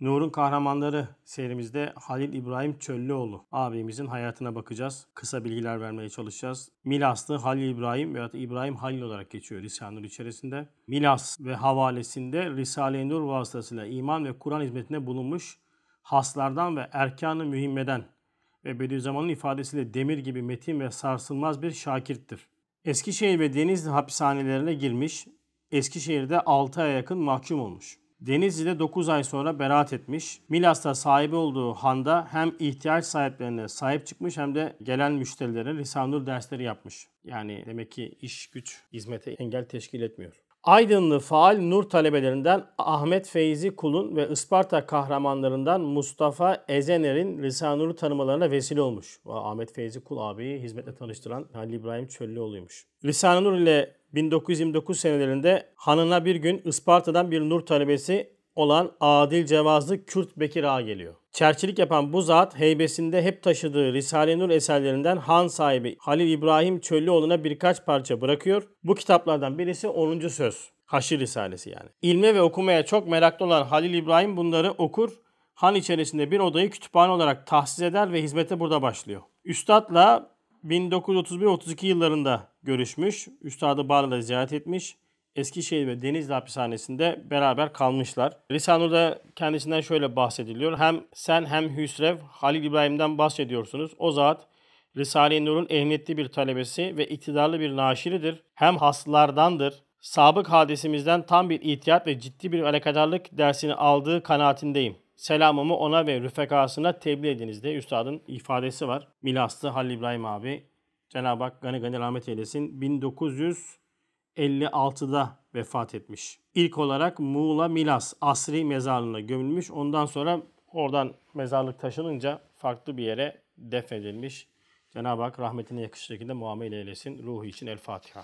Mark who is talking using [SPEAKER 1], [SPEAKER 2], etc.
[SPEAKER 1] Nur'un kahramanları serimizde Halil İbrahim Çöllüoğlu abimizin hayatına bakacağız. Kısa bilgiler vermeye çalışacağız. Milaslı Halil İbrahim veya İbrahim Halil olarak geçiyor Risale-i Nur içerisinde. Milas ve havalesinde Risale-i Nur vasıtasıyla iman ve Kur'an hizmetine bulunmuş haslardan ve erkanı mühimmeden ve Bediüzzaman'ın ifadesiyle demir gibi metin ve sarsılmaz bir şakirttir. Eskişehir ve Denizli hapishanelerine girmiş, Eskişehir'de 6 aya yakın mahkum olmuş. Denizli'de 9 ay sonra beraat etmiş. Milas'ta sahibi olduğu handa hem ihtiyaç sahiplerine sahip çıkmış hem de gelen müşterilere lisanur dersleri yapmış. Yani demek ki iş güç hizmete engel teşkil etmiyor. Aydınlı faal nur talebelerinden Ahmet Feyzi Kul'un ve Isparta kahramanlarından Mustafa Ezener'in Risanur'u tanımalarına vesile olmuş. Ahmet Feyzi Kul abiyi hizmetle tanıştıran Halil İbrahim Çöllüoğlu'ymuş. Risanur ile 1929 senelerinde hanına bir gün Isparta'dan bir nur talebesi olan Adil Cevazlı Kürt Bekir Ağa geliyor. Çerçilik yapan bu zat heybesinde hep taşıdığı Risale Nur eserlerinden Han sahibi Halil İbrahim Çöllüoğlu'na birkaç parça bırakıyor. Bu kitaplardan birisi 10. Söz. Haşir Risalesi yani. İlme ve okumaya çok meraklı olan Halil İbrahim bunları okur. Han içerisinde bir odayı kütüphane olarak tahsis eder ve hizmete burada başlıyor. Üstadla 1931-32 yıllarında görüşmüş. Üstadı Bağrı'da ziyaret etmiş. Eskişehir ve Denizli hapishanesinde beraber kalmışlar. Risale'de kendisinden şöyle bahsediliyor. Hem sen hem Hüsrev Halil İbrahim'den bahsediyorsunuz. O zat Risale-i Nur'un ehemmiyetli bir talebesi ve iktidarlı bir naşiridir. Hem haslardandır. Sabık hadisimizden tam bir ihtiyat ve ciddi bir alakadarlık dersini aldığı kanaatindeyim selamımı ona ve rüfekasına tebliğ ediniz diye üstadın ifadesi var. Milaslı Halil İbrahim abi Cenab-ı Hak gani gani rahmet eylesin 1956'da vefat etmiş. İlk olarak Muğla Milas Asri mezarlığına gömülmüş. Ondan sonra oradan mezarlık taşınınca farklı bir yere defnedilmiş. Cenab-ı Hak rahmetine yakışır şekilde muamele eylesin. Ruhu için El Fatiha.